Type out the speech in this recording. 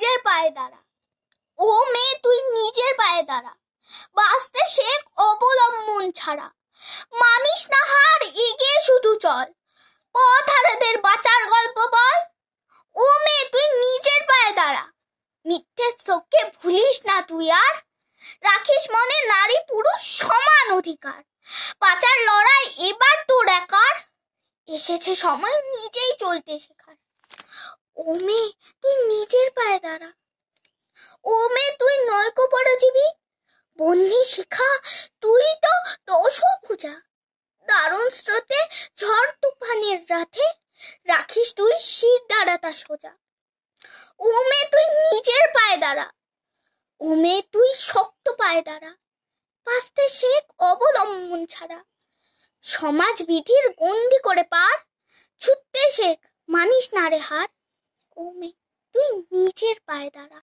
নিজের পায়ে দাঁড়া ও মেয়ে তুই নিজের পায়ে দাঁড়া বাঁচতে শেখ অবলম্বন ছাড়া মানিস না হার এগিয়ে শুধু চল পথারদের বাঁচার গল্প বল ও মেয়ে তুই নিজের পায়ে দাঁড়া মিথ্যের চোখকে ভুলিস না তুই আর রাখিস মনে নারী পুরুষ সমান অধিকার পাচার লড়াই এবার তোর একার এসেছে সময় নিজেই চলতে শেখার ও মেয়ে তুই নিজে ও মে তুই নয়ক পরজীবী বন্যী শিখা তুই তো দশ পূজা দারুণ স্রোতে ঝড় তুফানের রাতে রাখিস তুই শির দাঁড়াতা সোজা ও মে তুই নিজের পায়ে দাঁড়া ও মে তুই শক্ত পায়ে দাঁড়া পাস্তে শেখ অবলম্বন ছাড়া সমাজ বিধির গন্ডি করে পার ছুটতে শেখ মানিস না রে হার মে তুই নিজের পায়ে দাঁড়া